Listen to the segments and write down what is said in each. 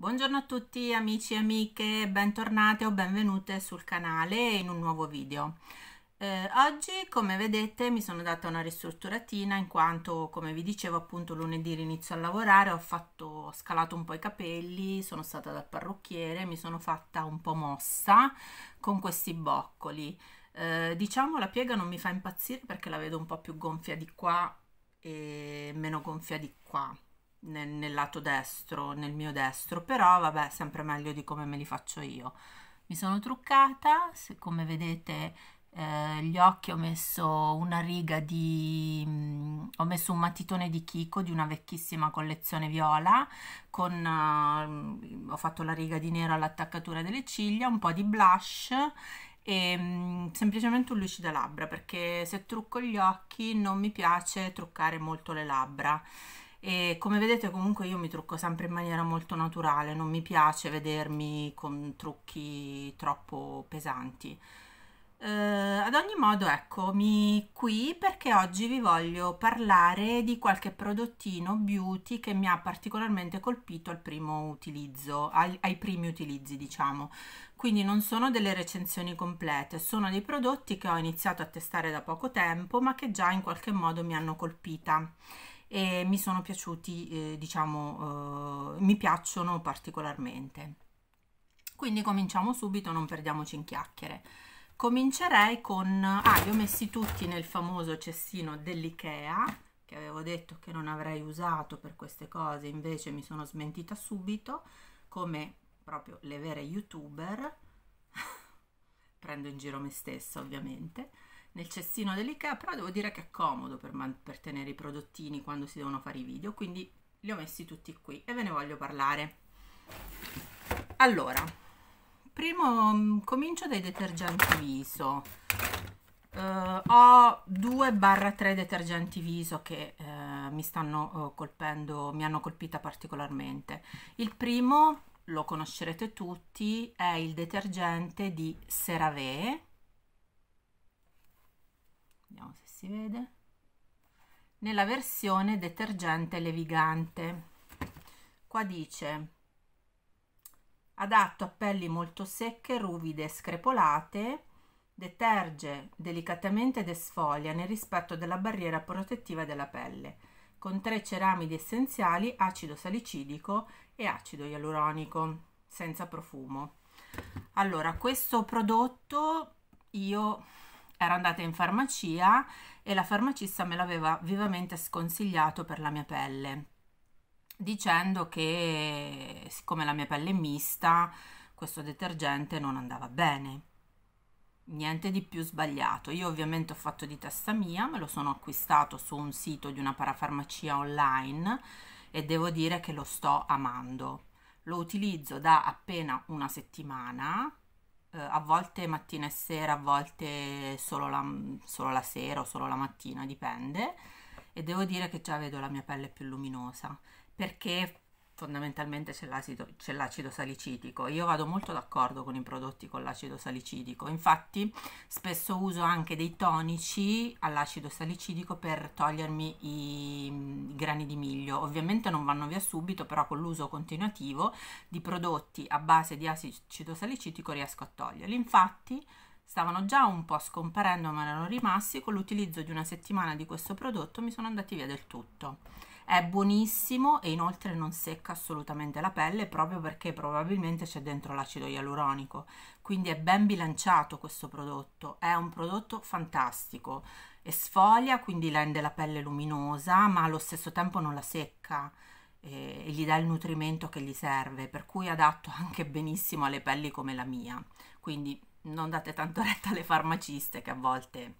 Buongiorno a tutti amici e amiche, bentornate o benvenute sul canale in un nuovo video. Eh, oggi come vedete mi sono data una ristrutturatina in quanto come vi dicevo appunto lunedì inizio a lavorare, ho, fatto, ho scalato un po' i capelli, sono stata dal parrucchiere, mi sono fatta un po' mossa con questi boccoli. Eh, diciamo la piega non mi fa impazzire perché la vedo un po' più gonfia di qua e meno gonfia di qua nel, nel, lato destro, nel mio destro, però vabbè, sempre meglio di come me li faccio io. Mi sono truccata, se come vedete eh, gli occhi ho messo una riga di... Mh, mm, ho messo un matitone di Kiko di una vecchissima collezione viola, con, uh, ho fatto la riga di nero all'attaccatura delle ciglia, un po' di blush e mh, mm, semplicemente un lucido labbra perché se trucco gli occhi non mi piace truccare molto le labbra e come vedete comunque io mi trucco sempre in maniera molto naturale, non mi piace vedermi con trucchi troppo pesanti. Eh, ad ogni modo eccomi qui perché oggi vi voglio parlare di qualche prodottino beauty che mi ha particolarmente colpito al primo utilizzo, ai, ai primi utilizzi diciamo. Quindi non sono delle recensioni complete, sono dei prodotti che ho iniziato a testare da poco tempo ma che già in qualche modo mi hanno colpita e mi sono piaciuti, eh, diciamo, eh, mi piacciono particolarmente. Quindi cominciamo subito, non perdiamoci in chiacchiere. Comincerei con... Ah, li ho messi tutti nel famoso cestino dell'IKEA, che avevo detto che non avrei usato per queste cose, invece mi sono smentita subito, come proprio le vere youtuber. Prendo in giro me stessa, ovviamente nel cestino dell'IKEA, però devo dire che è comodo per, per tenere i prodottini quando si devono fare i video, quindi li ho messi tutti qui e ve ne voglio parlare. Allora, primo mm, comincio dai detergenti viso. Uh, ho 2-3 detergenti viso che uh, mi stanno uh, colpendo, mi hanno colpita particolarmente. Il primo, lo conoscerete tutti, è il detergente di CeraVe vediamo se si vede nella versione detergente levigante qua dice adatto a pelli molto secche, ruvide e screpolate, deterge delicatamente ed esfolia nel rispetto della barriera protettiva della pelle, con tre ceramidi essenziali, acido salicidico e acido ialuronico, senza profumo. Allora, questo prodotto io era andata in farmacia e la farmacista me l'aveva vivamente sconsigliato per la mia pelle, dicendo che siccome la mia pelle è mista, questo detergente non andava bene. Niente di più sbagliato. Io ovviamente ho fatto di testa mia, me lo sono acquistato su un sito di una parafarmacia online e devo dire che lo sto amando. Lo utilizzo da appena una settimana, eh, a volte mattina e sera, a volte solo la, solo la sera o solo la mattina, dipende. E devo dire che già vedo la mia pelle più luminosa perché fondamentalmente c'è l'acido, c'è l'acido salicitico. Io vado molto d'accordo con i prodotti con l'acido salicitico, infatti spesso uso anche dei tonici all'acido salicitico per togliermi i, i grani di miglio. Ovviamente non vanno via subito, però con l'uso continuativo di prodotti a base di acido salicitico riesco a toglierli. Infatti stavano già un po' scomparendo ma erano rimasti, con l'utilizzo di una settimana di questo prodotto mi sono andati via del tutto è buonissimo e inoltre non secca assolutamente la pelle proprio perché probabilmente c'è dentro l'acido ialuronico quindi è ben bilanciato questo prodotto è un prodotto fantastico e sfoglia quindi rende la pelle luminosa ma allo stesso tempo non la secca eh, e gli dà il nutrimento che gli serve, per cui è adatto anche benissimo alle pelli come la mia. Quindi non date tanto retta alle farmaciste che a volte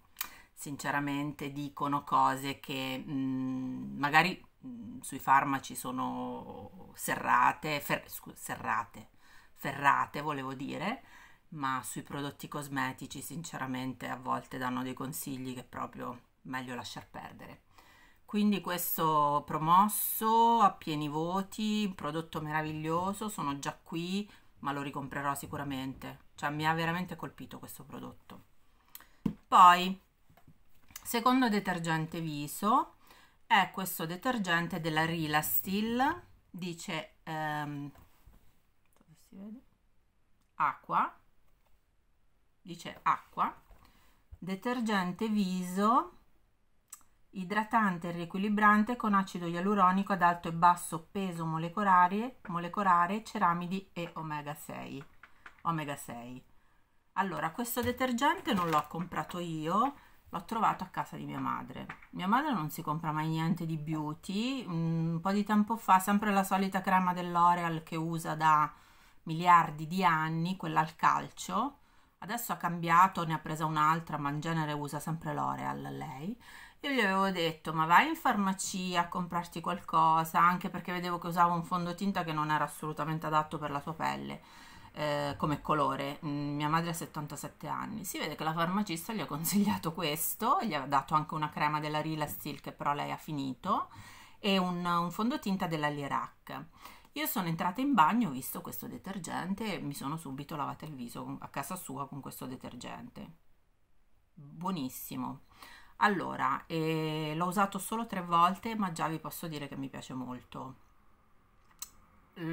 sinceramente dicono cose che mh, mm, magari Mm, sui farmaci sono serrate, fer, scu, serrate, ferrate volevo dire, ma sui prodotti cosmetici sinceramente a volte danno dei consigli che proprio meglio lasciar perdere. Quindi questo promosso a pieni voti, un prodotto meraviglioso, sono già qui, ma lo ricomprerò sicuramente. Cioè mi ha veramente colpito questo prodotto. Poi, secondo detergente viso, è questo detergente della Rila Steel, dice ehm, acqua, dice acqua, detergente viso, idratante e riequilibrante con acido ialuronico ad alto e basso peso molecolare, molecolare ceramidi e omega 6. Omega 6. Allora, questo detergente non l'ho comprato io, l'ho trovato a casa di mia madre. Mia madre non si compra mai niente di beauty, un po' di tempo fa sempre la solita crema dell'Oreal che usa da miliardi di anni, quella al calcio. Adesso ha cambiato, ne ha presa un'altra, ma in genere usa sempre l'Oreal lei. Io gli avevo detto, ma vai in farmacia a comprarti qualcosa, anche perché vedevo che usava un fondotinta che non era assolutamente adatto per la sua pelle eh, come colore. Mm, mia madre ha 77 anni. Si vede che la farmacista gli ha consigliato questo, gli ha dato anche una crema della Rila Steel che però lei ha finito e un, un fondotinta della Lirac. Io sono entrata in bagno, ho visto questo detergente e mi sono subito lavata il viso a casa sua con questo detergente. Buonissimo. Allora, eh, l'ho usato solo tre volte, ma già vi posso dire che mi piace molto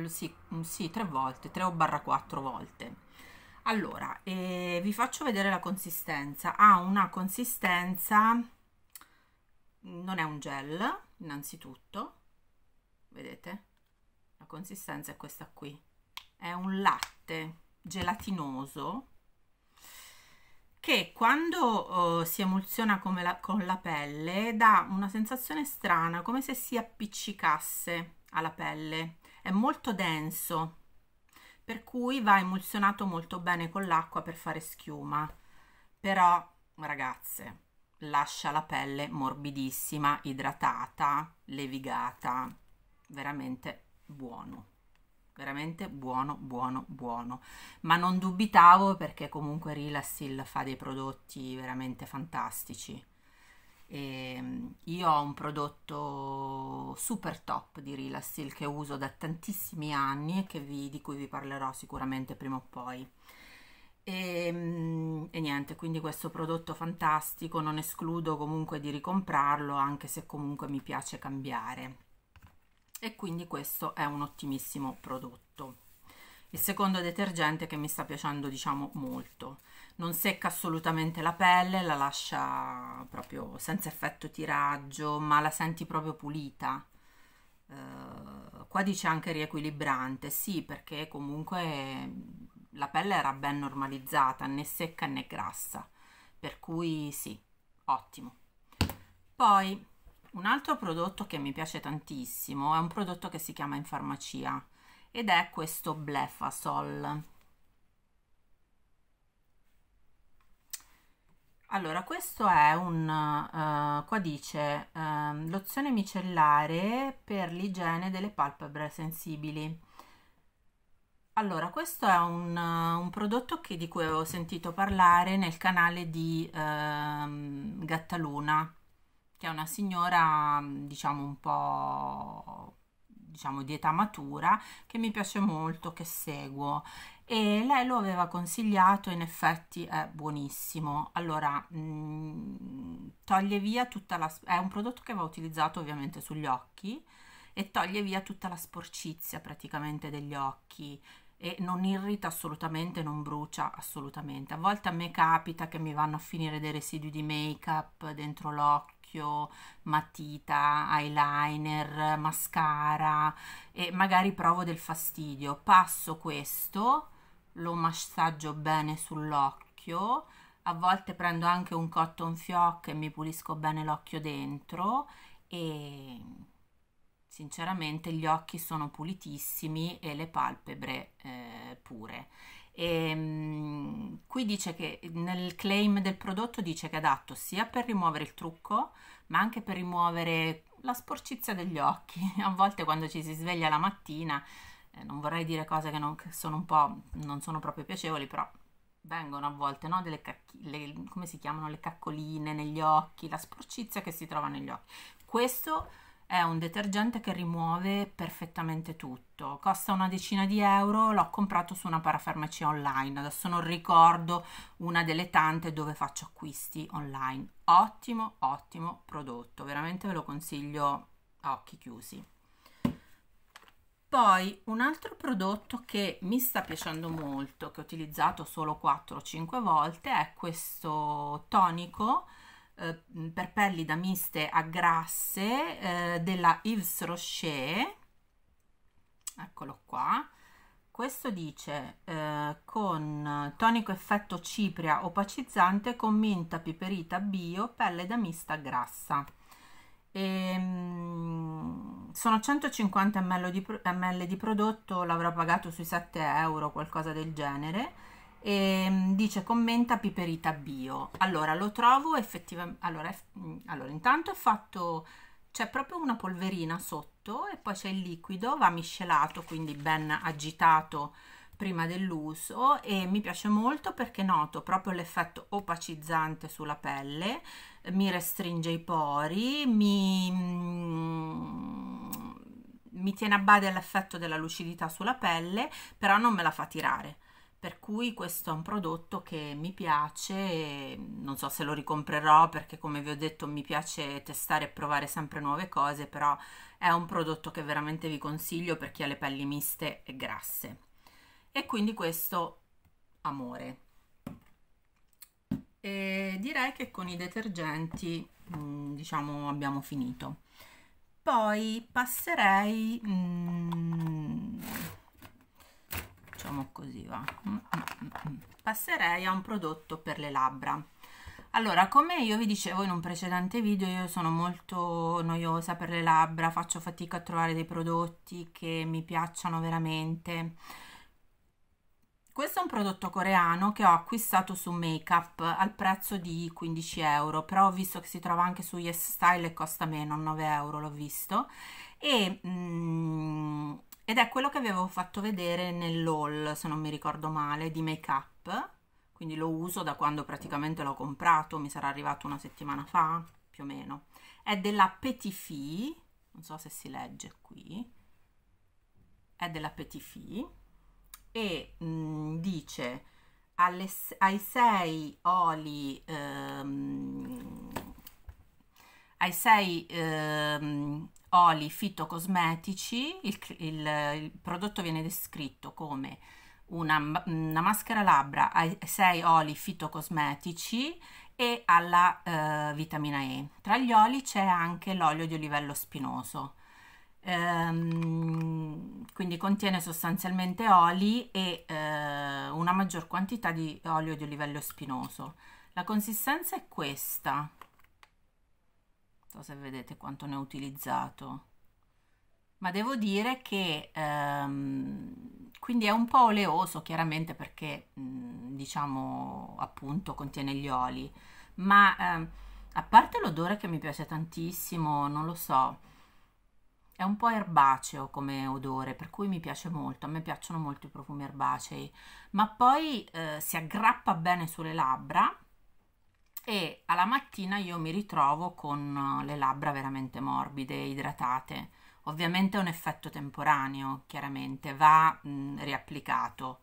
sì, mm, sì, tre volte, tre o barra 4 volte. Allora, eh, vi faccio vedere la consistenza. Ha una consistenza, non è un gel, innanzitutto, vedete? La consistenza è questa qui. È un latte gelatinoso che quando eh, si emulsiona la, con la pelle dà una sensazione strana, come se si appiccicasse alla pelle è molto denso per cui va emulsionato molto bene con l'acqua per fare schiuma però ragazze lascia la pelle morbidissima idratata levigata veramente buono veramente buono buono buono ma non dubitavo perché comunque Rilassil fa dei prodotti veramente fantastici e ehm, io ho un prodotto super top di Rilassil che uso da tantissimi anni e vi, di cui vi parlerò sicuramente prima o poi. E, ehm, e, niente, quindi questo prodotto fantastico, non escludo comunque di ricomprarlo anche se comunque mi piace cambiare. E quindi questo è un ottimissimo prodotto il secondo detergente che mi sta piacendo diciamo molto non secca assolutamente la pelle la lascia proprio senza effetto tiraggio ma la senti proprio pulita eh, qua dice anche riequilibrante sì perché comunque la pelle era ben normalizzata né secca né grassa per cui sì ottimo poi un altro prodotto che mi piace tantissimo è un prodotto che si chiama in farmacia ed è questo Blefasol. Allora, questo è un, uh, qua dice, uh, lozione micellare per l'igiene delle palpebre sensibili. Allora, questo è un, uh, un prodotto che, di cui avevo sentito parlare nel canale di ehm, Gattaluna, che è una signora, diciamo, un po' diciamo di età matura che mi piace molto, che seguo e lei lo aveva consigliato in effetti è buonissimo allora mh, mm, toglie via tutta la è un prodotto che va utilizzato ovviamente sugli occhi e toglie via tutta la sporcizia praticamente degli occhi e non irrita assolutamente, non brucia assolutamente. A volte a me capita che mi vanno a finire dei residui di make up dentro l'occhio occhio, matita, eyeliner, mascara e magari provo del fastidio. Passo questo, lo massaggio bene sull'occhio, a volte prendo anche un cotton fioc e mi pulisco bene l'occhio dentro e sinceramente gli occhi sono pulitissimi e le palpebre eh, pure e, ehm, qui dice che nel claim del prodotto dice che è adatto sia per rimuovere il trucco, ma anche per rimuovere la sporcizia degli occhi. A volte quando ci si sveglia la mattina, eh, non vorrei dire cose che non che sono un po' non sono proprio piacevoli, però vengono a volte no? delle cacchi, le, come si chiamano le caccoline negli occhi, la sporcizia che si trova negli occhi. Questo è un detergente che rimuove perfettamente tutto. Costa una decina di euro, l'ho comprato su una parafarmacia online. Adesso non ricordo una delle tante dove faccio acquisti online. Ottimo, ottimo prodotto, veramente ve lo consiglio a occhi chiusi. Poi un altro prodotto che mi sta piacendo molto, che ho utilizzato solo 4-5 volte, è questo tonico eh, per pelli da miste a grasse eh, della Yves Rocher eccolo qua questo dice eh, con tonico effetto cipria opacizzante con menta piperita bio pelle da mista grassa e, ehm, sono 150 ml di, ml di prodotto l'avrà pagato sui 7 euro qualcosa del genere e, ehm, dice commenta Piperita Bio. Allora lo trovo effettivamente. Allora, mm, allora, intanto è fatto. C'è proprio una polverina sotto e poi c'è il liquido, va miscelato quindi ben agitato prima dell'uso e mi piace molto perché noto proprio l'effetto opacizzante sulla pelle, mi restringe i pori, mi, mm, mi tiene a bada l'effetto della lucidità sulla pelle, però non me la fa tirare per cui questo è un prodotto che mi piace, non so se lo ricomprerò perché come vi ho detto mi piace testare e provare sempre nuove cose, però è un prodotto che veramente vi consiglio per chi ha le pelli miste e grasse. E quindi questo amore. E direi che con i detergenti mm, diciamo abbiamo finito. Poi passerei... Mm, facciamo così va mm, mm, mm, passerei a un prodotto per le labbra allora come io vi dicevo in un precedente video io sono molto noiosa per le labbra faccio fatica a trovare dei prodotti che mi piacciono veramente questo è un prodotto coreano che ho acquistato su Makeup al prezzo di 15 euro, però ho visto che si trova anche su Yes Style e costa meno, 9 euro l'ho visto. E mh, ed è quello che avevo fatto vedere nell'haul, se non mi ricordo male, di make up. Quindi lo uso da quando praticamente l'ho comprato, mi sarà arrivato una settimana fa, più o meno. È della Petit Fee, non so se si legge qui, è della Petit Fee e mh, mm, dice alle, ai sei oli ehm, ai sei ehm, oli fitocosmetici, il, il, il, prodotto viene descritto come una, una, maschera labbra ai sei oli fitocosmetici e alla eh, vitamina E. Tra gli oli c'è anche l'olio di olivello spinoso. Ehm, quindi contiene sostanzialmente oli e eh, una maggior quantità di olio di olivello spinoso. La consistenza è questa non so se vedete quanto ne ho utilizzato ma devo dire che ehm, quindi è un po' oleoso chiaramente perché mh, mhmm, diciamo appunto contiene gli oli ma ehm, a parte l'odore che mi piace tantissimo non lo so è un po' erbaceo come odore per cui mi piace molto a me piacciono molto i profumi erbacei ma poi eh, si aggrappa bene sulle labbra e alla mattina io mi ritrovo con eh, le labbra veramente morbide, idratate. Ovviamente è un effetto temporaneo, chiaramente va mh, mm, riapplicato.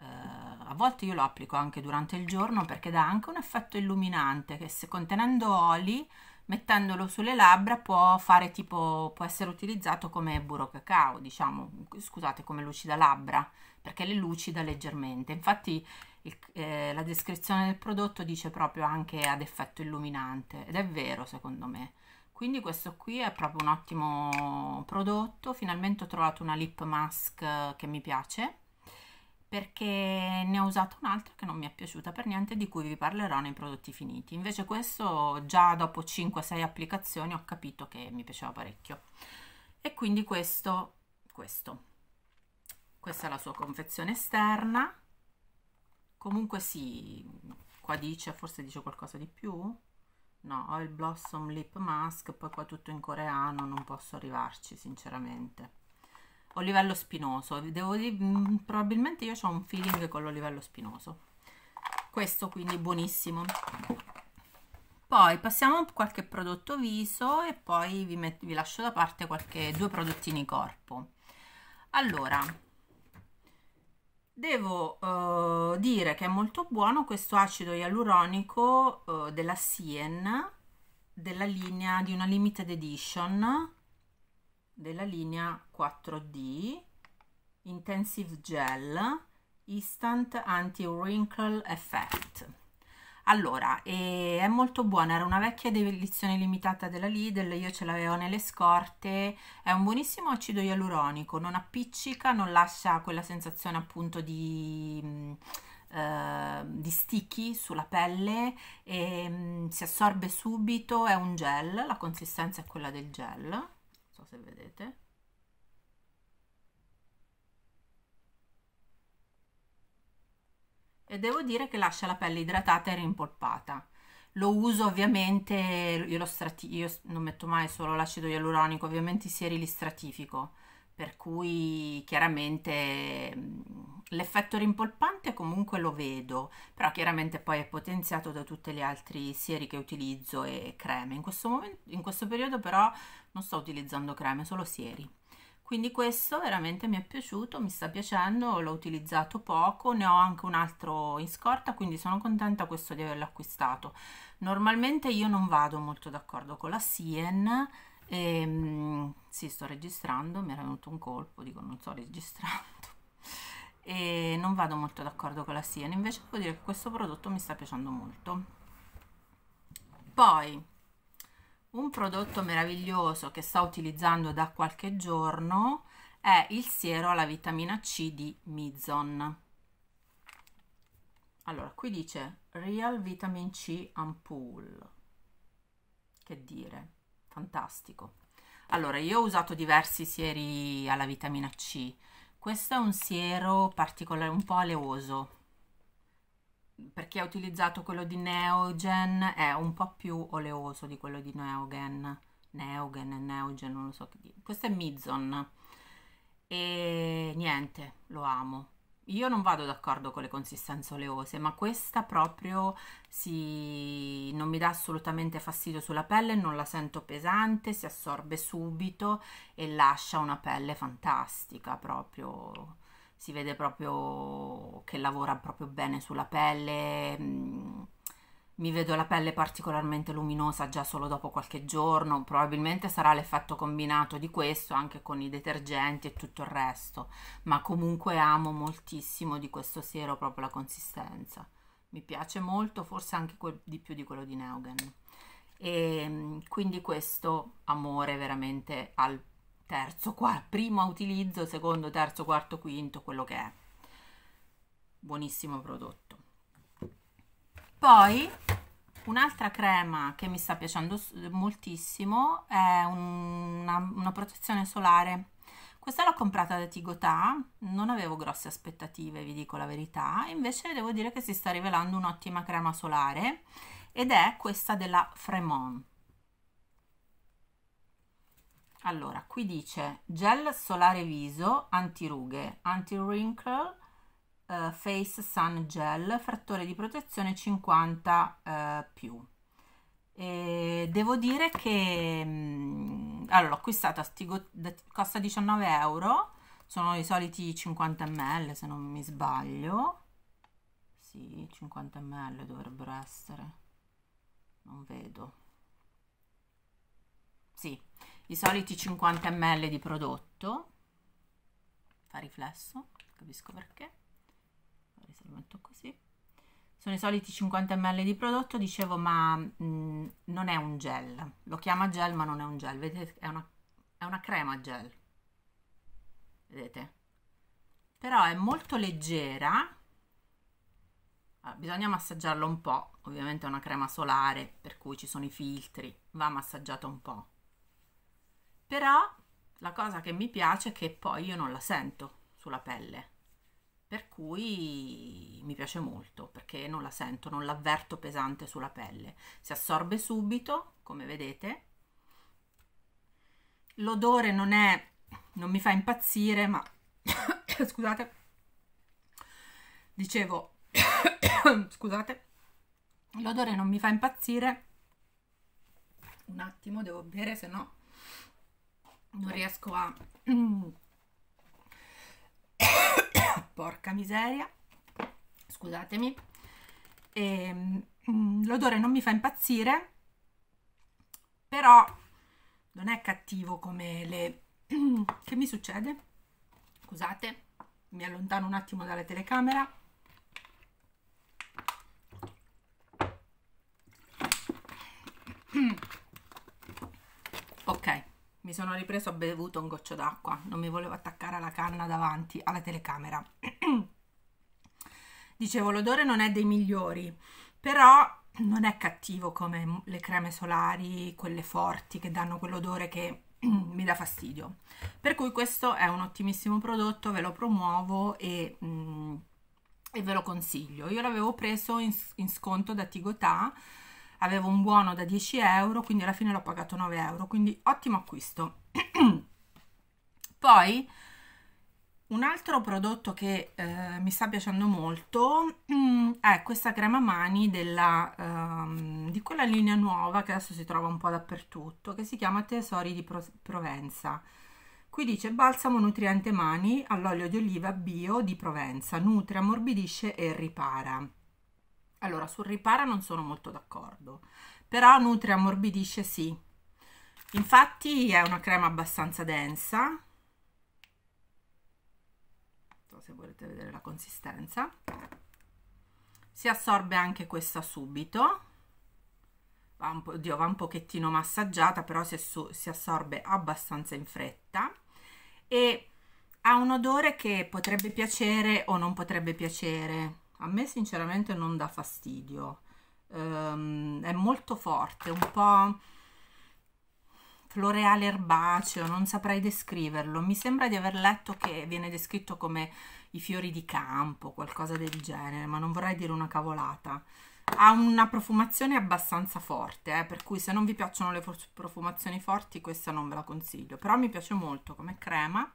Eh, a volte io lo applico anche durante il giorno perché dà anche un effetto illuminante che se contenendo oli mettendolo sulle labbra può fare tipo può essere utilizzato come burro cacao, diciamo, scusate, come lucida labbra, perché le lucida leggermente. Infatti il, eh, la descrizione del prodotto dice proprio anche ad effetto illuminante ed è vero secondo me quindi questo qui è proprio un ottimo prodotto finalmente ho trovato una lip mask che mi piace perché ne ho usato un'altra che non mi è piaciuta per niente di cui vi parlerò nei prodotti finiti invece questo già dopo 5-6 applicazioni ho capito che mi piaceva parecchio e quindi questo questo questa è la sua confezione esterna comunque sì qua dice forse dice qualcosa di più no ho il blossom lip mask poi qua tutto in coreano non posso arrivarci sinceramente olivello spinoso devo dire mm, probabilmente io ho un feeling con l'olivello spinoso questo quindi è buonissimo poi passiamo a qualche prodotto viso e poi vi, vi lascio da parte qualche due prodottini corpo allora Devo eh, dire che è molto buono questo acido ialuronico eh, della Sien, della linea di una limited edition, della linea 4D, Intensive Gel, Instant Anti-Wrinkle Effect. Allora, eh, è molto buona, era una vecchia edizione limitata della Lidl, io ce l'avevo nelle scorte, è un buonissimo acido ialuronico, non appiccica, non lascia quella sensazione appunto di... Mm, eh, di sticky sulla pelle e ehm, mh, si assorbe subito è un gel la consistenza è quella del gel non so se vedete e devo dire che lascia la pelle idratata e rimpolpata. Lo uso ovviamente, io, io non metto mai solo l'acido ialuronico, ovviamente i sieri li stratifico, per cui chiaramente l'effetto rimpolpante comunque lo vedo, però chiaramente poi è potenziato da tutti gli altri sieri che utilizzo e creme. In questo, momento, in questo periodo però non sto utilizzando creme, solo sieri quindi questo veramente mi è piaciuto mi sta piacendo l'ho utilizzato poco ne ho anche un altro in scorta quindi sono contenta questo di averlo acquistato normalmente io non vado molto d'accordo con la Sien e, ehm, sì sto registrando mi era venuto un colpo dico non sto registrando e non vado molto d'accordo con la Sien invece devo dire che questo prodotto mi sta piacendo molto poi un prodotto meraviglioso che sto utilizzando da qualche giorno è il siero alla vitamina C di Mizon. Allora, qui dice Real Vitamin C Ampoule. Che dire, fantastico. Allora, io ho usato diversi sieri alla vitamina C. Questo è un siero particolare, un po' aleoso, per chi ha utilizzato quello di Neogen, è un po' più oleoso di quello di Neogen. Neogen Neogen, non lo so che dire. Questo è Mizon. E niente, lo amo. Io non vado d'accordo con le consistenze oleose, ma questa proprio si... non mi dà assolutamente fastidio sulla pelle, non la sento pesante, si assorbe subito e lascia una pelle fantastica proprio si vede proprio che lavora proprio bene sulla pelle, mm, mi vedo la pelle particolarmente luminosa già solo dopo qualche giorno, probabilmente sarà l'effetto combinato di questo anche con i detergenti e tutto il resto, ma comunque amo moltissimo di questo siero proprio la consistenza, mi piace molto, forse anche di più di quello di Neugen. E ehm, quindi questo amore veramente al terzo, quarto, primo utilizzo, secondo, terzo, quarto, quinto, quello che è. Buonissimo prodotto. Poi un'altra crema che mi sta piacendo moltissimo è una, una protezione solare. Questa l'ho comprata da Tigotà, non avevo grosse aspettative, vi dico la verità, invece devo dire che si sta rivelando un'ottima crema solare ed è questa della Fremont. Allora, qui dice gel solare viso, anti-rughe, anti-wrinkle, eh, face sun gel, frattore di protezione 50 eh, più. E devo dire che mh, mm, allora, l'ho acquistata, costa 19 euro, sono i soliti 50 ml se non mi sbaglio. Sì, 50 ml dovrebbero essere. Non vedo. Sì, i soliti 50 ml di prodotto fa riflesso capisco perché se così sono i soliti 50 ml di prodotto dicevo ma mh, mm, non è un gel lo chiama gel ma non è un gel vedete è una, è una crema gel vedete però è molto leggera allora, ah, bisogna massaggiarlo un po' ovviamente è una crema solare per cui ci sono i filtri va massaggiata un po' Però la cosa che mi piace è che poi io non la sento sulla pelle, per cui mi piace molto perché non la sento, non l'avverto pesante sulla pelle. Si assorbe subito, come vedete. L'odore non è non mi fa impazzire, ma scusate. Dicevo scusate. L'odore non mi fa impazzire. Un attimo, devo bere, se no non riesco a porca miseria scusatemi ehm, mm, l'odore non mi fa impazzire però non è cattivo come le che mi succede scusate mi allontano un attimo dalla telecamera ok mi sono ripreso, ho bevuto un goccio d'acqua, non mi volevo attaccare alla canna davanti alla telecamera. Dicevo, l'odore non è dei migliori, però non è cattivo come le creme solari, quelle forti che danno quell'odore che mi dà fastidio. Per cui questo è un ottimissimo prodotto, ve lo promuovo e, mm, e ve lo consiglio. Io l'avevo preso in, in sconto da Tigotà avevo un buono da 10 euro quindi alla fine l'ho pagato 9 euro quindi ottimo acquisto poi un altro prodotto che eh, mi sta piacendo molto mm, è questa crema mani della, um, di quella linea nuova che adesso si trova un po' dappertutto che si chiama Tesori di Pro Provenza Qui dice balsamo nutriente mani all'olio di oliva bio di Provenza, nutre, ammorbidisce e ripara. Allora, sul ripara non sono molto d'accordo, però nutre ammorbidisce sì. Infatti è una crema abbastanza densa, non so se volete vedere la consistenza. Si assorbe anche questa subito, va un, oddio, va un pochettino massaggiata, però si, si assorbe abbastanza in fretta e ha un odore che potrebbe piacere o non potrebbe piacere a me sinceramente non dà fastidio um, è molto forte un po' floreale erbaceo non saprei descriverlo mi sembra di aver letto che viene descritto come i fiori di campo qualcosa del genere ma non vorrei dire una cavolata ha una profumazione abbastanza forte eh, per cui se non vi piacciono le profumazioni forti questa non ve la consiglio però mi piace molto come crema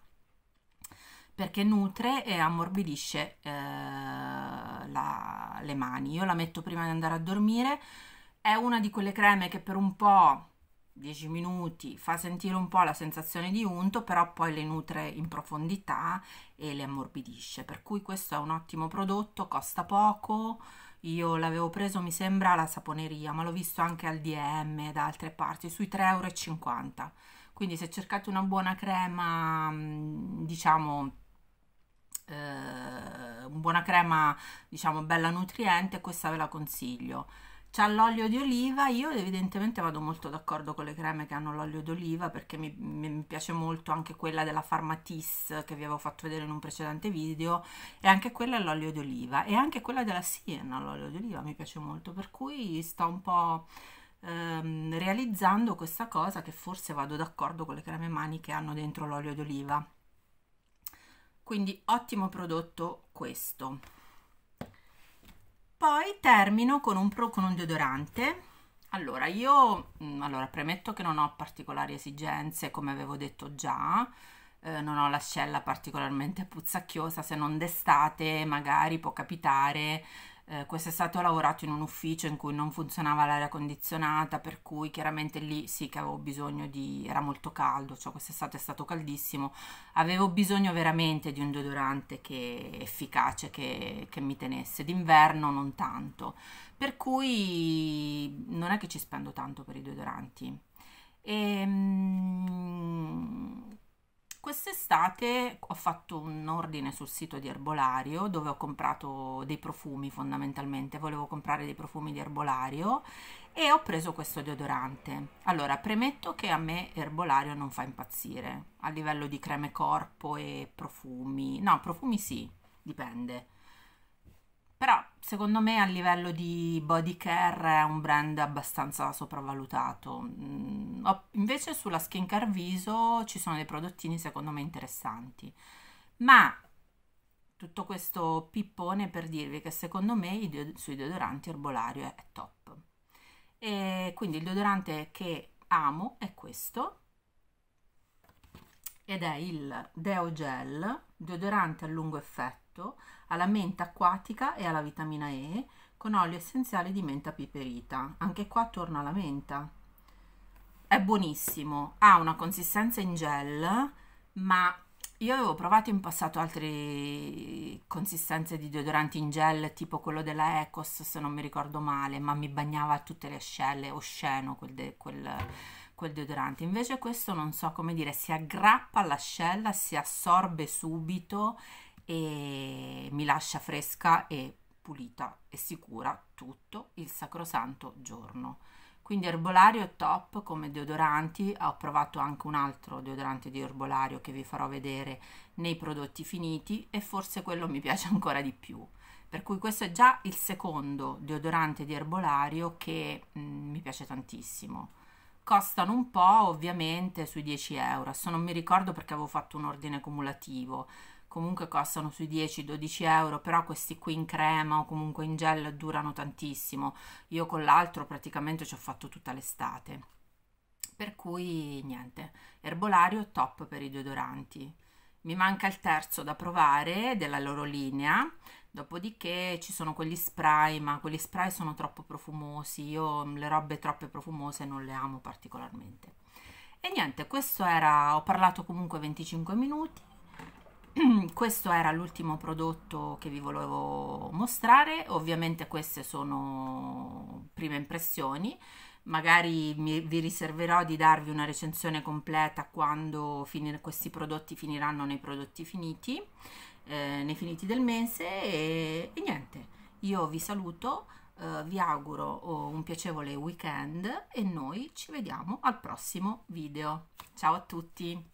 perché nutre e ammorbidisce eh, la, le mani. Io la metto prima di andare a dormire, è una di quelle creme che per un po', 10 minuti, fa sentire un po' la sensazione di unto, però poi le nutre in profondità e le ammorbidisce. Per cui questo è un ottimo prodotto, costa poco. Io l'avevo preso, mi sembra, alla saponeria, ma l'ho visto anche al DM e da altre parti, sui 3,50 euro. Quindi se cercate una buona crema, mm, diciamo eh, buona crema diciamo bella nutriente questa ve la consiglio c'ha l'olio di oliva io evidentemente vado molto d'accordo con le creme che hanno l'olio d'oliva perché mi, mi, piace molto anche quella della Pharmatis che vi avevo fatto vedere in un precedente video e anche quella è all'olio d'oliva e anche quella della Siena all'olio d'oliva mi piace molto per cui sto un po' ehm, realizzando questa cosa che forse vado d'accordo con le creme mani che hanno dentro l'olio d'oliva quindi ottimo prodotto questo poi termino con un, con un deodorante allora io mm, allora, premetto che non ho particolari esigenze come avevo detto già eh, non ho l'ascella particolarmente puzzacchiosa se non d'estate magari può capitare eh, quest'estate ho lavorato in un ufficio in cui non funzionava l'aria condizionata, per cui chiaramente lì sì che avevo bisogno di... era molto caldo, cioè quest'estate è stato caldissimo, avevo bisogno veramente di un deodorante che efficace, che, che mi tenesse, d'inverno non tanto, per cui non è che ci spendo tanto per i deodoranti. E, ehm, Quest'estate ho fatto un ordine sul sito di Erbolario dove ho comprato dei profumi fondamentalmente, volevo comprare dei profumi di Erbolario e ho preso questo deodorante. Allora, premetto che a me Erbolario non fa impazzire a livello di creme corpo e profumi, no, profumi sì, dipende però secondo me a livello di body care è un brand abbastanza sopravvalutato. Mm, invece sulla skincare viso ci sono dei prodottini secondo me interessanti. Ma tutto questo pippone per dirvi che secondo me sui deodoranti erbolario è top. E quindi il deodorante che amo è questo ed è il Deo Gel, deodorante a lungo effetto alla menta acquatica e alla vitamina E con olio essenziale di menta piperita. Anche qua torno alla menta. È buonissimo, ha una consistenza in gel, ma io avevo provato in passato altre consistenze di deodoranti in gel, tipo quello della Ecos, se non mi ricordo male, ma mi bagnava tutte le ascelle, osceno quel, de, quel, quel deodorante. Invece questo non so come dire, si aggrappa all'ascella, si assorbe subito e mi lascia fresca e pulita e sicura tutto il sacrosanto giorno. Quindi erbolario top come deodoranti, ho provato anche un altro deodorante di erbolario che vi farò vedere nei prodotti finiti e forse quello mi piace ancora di più. Per cui questo è già il secondo deodorante di erbolario che mh, mm, mi piace tantissimo costano un po' ovviamente sui 10 euro adesso non mi ricordo perché avevo fatto un ordine cumulativo comunque costano sui 10-12 euro, però questi qui in crema o comunque in gel durano tantissimo. Io con l'altro praticamente ci ho fatto tutta l'estate. Per cui niente, erbolario top per i deodoranti. Mi manca il terzo da provare della loro linea, dopodiché ci sono quegli spray, ma quelli spray sono troppo profumosi, io le robe troppe profumose non le amo particolarmente. E niente, questo era, ho parlato comunque 25 minuti, questo era l'ultimo prodotto che vi volevo mostrare ovviamente queste sono prime impressioni magari mi, vi riserverò di darvi una recensione completa quando finir, questi prodotti finiranno nei prodotti finiti eh, nei finiti del mese e, e niente io vi saluto eh, vi auguro oh, un piacevole weekend e noi ci vediamo al prossimo video ciao a tutti